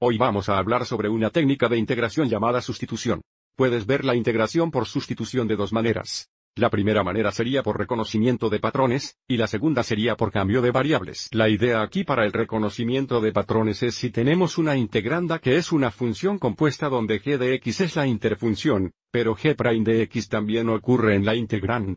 Hoy vamos a hablar sobre una técnica de integración llamada sustitución. Puedes ver la integración por sustitución de dos maneras. La primera manera sería por reconocimiento de patrones, y la segunda sería por cambio de variables. La idea aquí para el reconocimiento de patrones es si tenemos una integranda que es una función compuesta donde g de x es la interfunción, pero g' de x también ocurre en la integrand.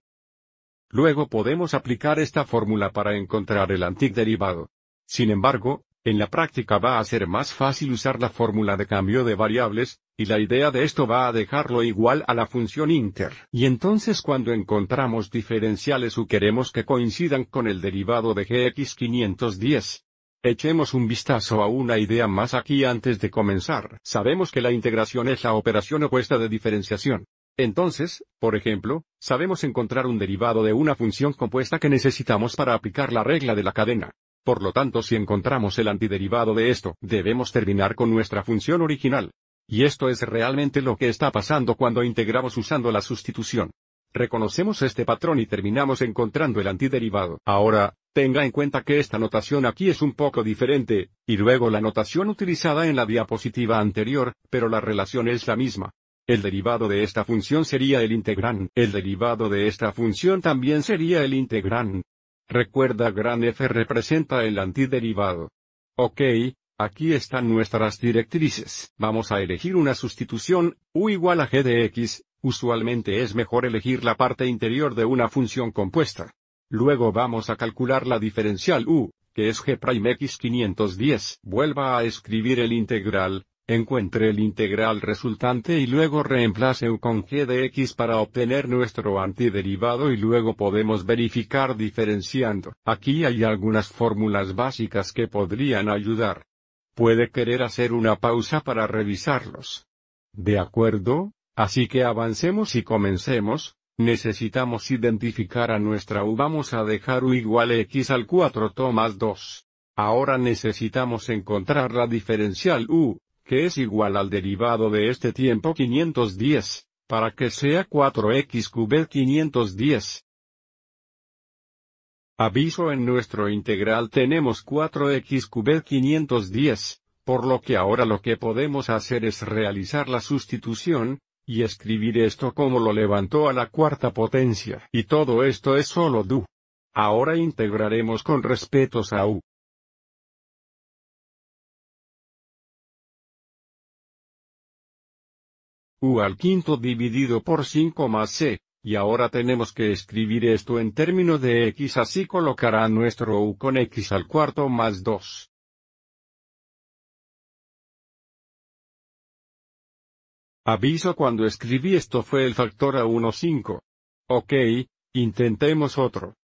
Luego podemos aplicar esta fórmula para encontrar el antiderivado. Sin embargo, en la práctica va a ser más fácil usar la fórmula de cambio de variables, y la idea de esto va a dejarlo igual a la función inter. Y entonces cuando encontramos diferenciales o queremos que coincidan con el derivado de gx 510, Echemos un vistazo a una idea más aquí antes de comenzar. Sabemos que la integración es la operación opuesta de diferenciación. Entonces, por ejemplo, sabemos encontrar un derivado de una función compuesta que necesitamos para aplicar la regla de la cadena. Por lo tanto si encontramos el antiderivado de esto, debemos terminar con nuestra función original. Y esto es realmente lo que está pasando cuando integramos usando la sustitución. Reconocemos este patrón y terminamos encontrando el antiderivado. Ahora, tenga en cuenta que esta notación aquí es un poco diferente, y luego la notación utilizada en la diapositiva anterior, pero la relación es la misma. El derivado de esta función sería el integrand. El derivado de esta función también sería el integrand. Recuerda gran F representa el antiderivado. Ok, aquí están nuestras directrices. Vamos a elegir una sustitución, u igual a g de x, usualmente es mejor elegir la parte interior de una función compuesta. Luego vamos a calcular la diferencial u, que es g' x 510. Vuelva a escribir el integral, Encuentre el integral resultante y luego reemplace u con g de x para obtener nuestro antiderivado y luego podemos verificar diferenciando. Aquí hay algunas fórmulas básicas que podrían ayudar. Puede querer hacer una pausa para revisarlos. De acuerdo, así que avancemos y comencemos, necesitamos identificar a nuestra u vamos a dejar u igual a x al 4 tomas 2. Ahora necesitamos encontrar la diferencial u, que es igual al derivado de este tiempo 510, para que sea 4x cubed 510. Aviso en nuestro integral tenemos 4x cubed 510, por lo que ahora lo que podemos hacer es realizar la sustitución, y escribir esto como lo levantó a la cuarta potencia. Y todo esto es solo du. Ahora integraremos con respetos a u. u al quinto dividido por 5 más c, y ahora tenemos que escribir esto en términos de x así colocará nuestro u con x al cuarto más 2. Aviso cuando escribí esto fue el factor a 5. Ok, intentemos otro.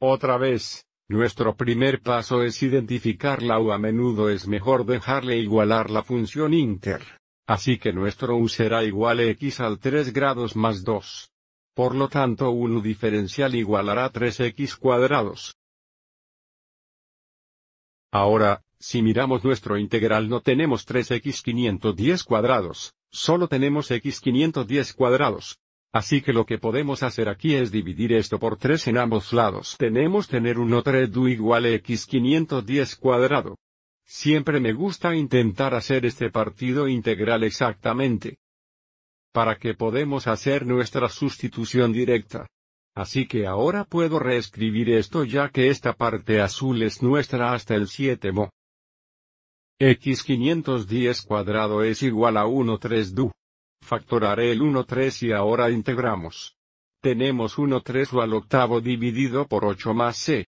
Otra vez, nuestro primer paso es identificar la u a menudo es mejor dejarle igualar la función inter. Así que nuestro U será igual a x al 3 grados más 2. Por lo tanto, un U diferencial igualará 3x cuadrados. Ahora, si miramos nuestro integral no tenemos 3x510 cuadrados, solo tenemos x510 cuadrados. Así que lo que podemos hacer aquí es dividir esto por 3 en ambos lados. Tenemos tener un 3 du igual a x510 cuadrado. Siempre me gusta intentar hacer este partido integral exactamente. Para que podemos hacer nuestra sustitución directa. Así que ahora puedo reescribir esto ya que esta parte azul es nuestra hasta el 7 mo. x510 cuadrado es igual a 1 13 du. Factoraré el 13 y ahora integramos. Tenemos 1 13 al octavo dividido por 8 más c.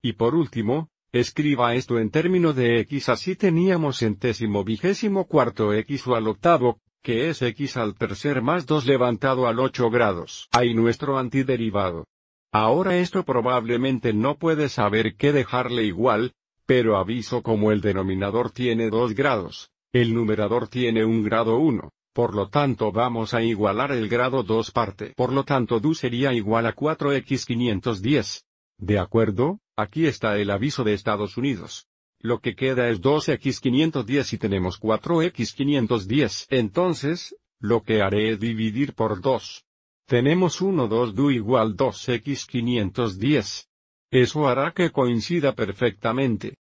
Y por último, Escriba esto en término de x así teníamos centésimo vigésimo cuarto x al octavo, que es x al tercer más 2 levantado al 8 grados. Hay nuestro antiderivado. Ahora esto probablemente no puede saber qué dejarle igual, pero aviso como el denominador tiene 2 grados, el numerador tiene un grado 1, por lo tanto vamos a igualar el grado 2 parte. Por lo tanto du sería igual a 4x510. De acuerdo, aquí está el aviso de Estados Unidos. Lo que queda es 2x510 y tenemos 4x510. Entonces, lo que haré es dividir por 2. Tenemos 1 2 du igual 2x510. Eso hará que coincida perfectamente.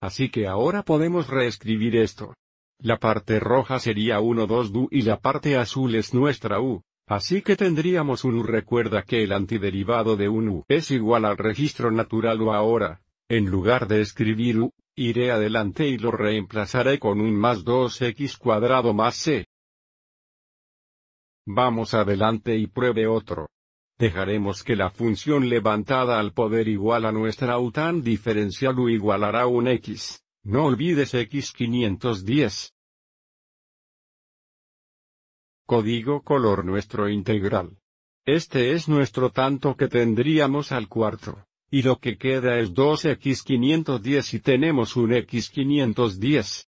Así que ahora podemos reescribir esto. La parte roja sería 1 2 du y la parte azul es nuestra u. Así que tendríamos un U recuerda que el antiderivado de un U es igual al registro natural U ahora. En lugar de escribir U, iré adelante y lo reemplazaré con un más 2x cuadrado más c. Vamos adelante y pruebe otro. Dejaremos que la función levantada al poder igual a nuestra U tan diferencial U igualará un x. No olvides x510. Código color nuestro integral. Este es nuestro tanto que tendríamos al cuarto. Y lo que queda es 2x510 y tenemos un x510.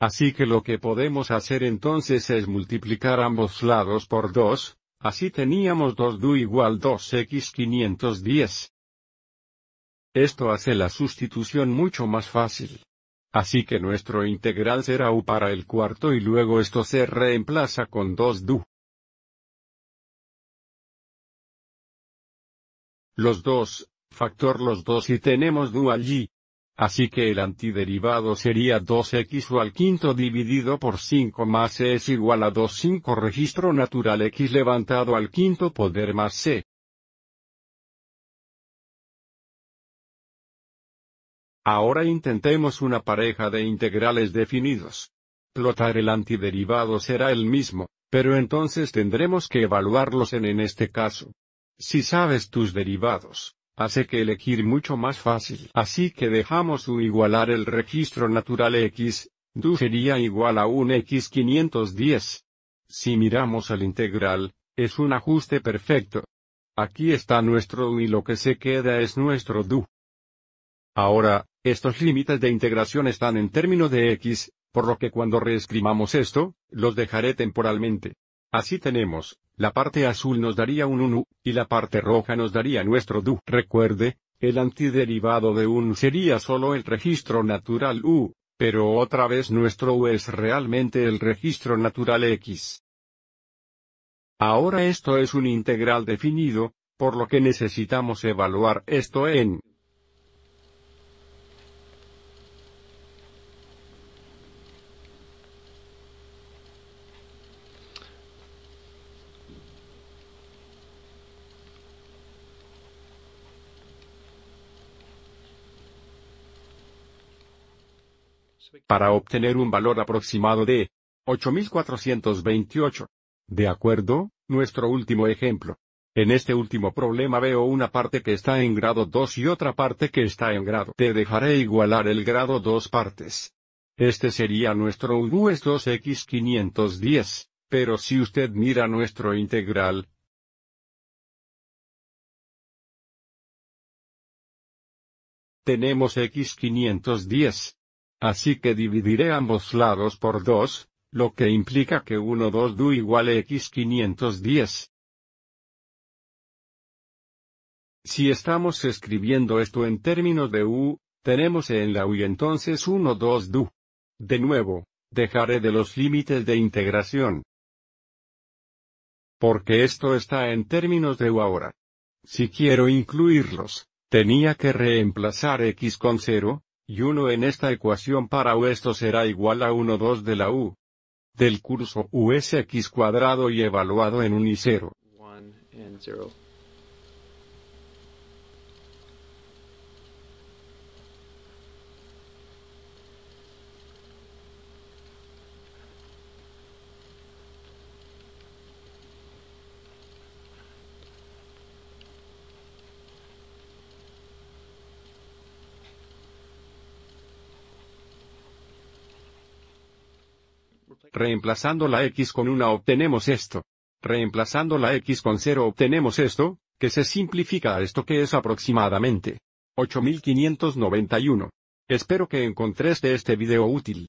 Así que lo que podemos hacer entonces es multiplicar ambos lados por 2, así teníamos 2du igual 2x510. Esto hace la sustitución mucho más fácil. Así que nuestro integral será U para el cuarto y luego esto se reemplaza con 2 Du. Los dos, factor los dos y tenemos Du allí. Así que el antiderivado sería 2x al quinto dividido por 5 más c e es igual a 2 5 registro natural x levantado al quinto poder más c. E. Ahora intentemos una pareja de integrales definidos. Plotar el antiderivado será el mismo, pero entonces tendremos que evaluarlos en en este caso. Si sabes tus derivados, hace que elegir mucho más fácil. Así que dejamos u igualar el registro natural x, du sería igual a un x 510. Si miramos al integral, es un ajuste perfecto. Aquí está nuestro u y lo que se queda es nuestro du. Ahora, estos límites de integración están en términos de x, por lo que cuando reescribamos esto, los dejaré temporalmente. Así tenemos, la parte azul nos daría un 1 y la parte roja nos daría nuestro du. Recuerde, el antiderivado de un sería solo el registro natural u, pero otra vez nuestro u es realmente el registro natural x. Ahora esto es un integral definido, por lo que necesitamos evaluar esto en para obtener un valor aproximado de 8428. De acuerdo, nuestro último ejemplo. En este último problema veo una parte que está en grado 2 y otra parte que está en grado. Te dejaré igualar el grado 2 partes. Este sería nuestro US 2X510, pero si usted mira nuestro integral, tenemos X510, Así que dividiré ambos lados por 2, lo que implica que 1 2 du iguale x 510. Si estamos escribiendo esto en términos de u, tenemos en la u y entonces 1 2 du. De nuevo, dejaré de los límites de integración. Porque esto está en términos de u ahora. Si quiero incluirlos, tenía que reemplazar x con 0, y 1 en esta ecuación para u esto será igual a 1 2 de la u del curso u x cuadrado y evaluado en un y 0. Reemplazando la x con 1 obtenemos esto. Reemplazando la x con 0 obtenemos esto, que se simplifica a esto que es aproximadamente 8591. Espero que encontraste este video útil.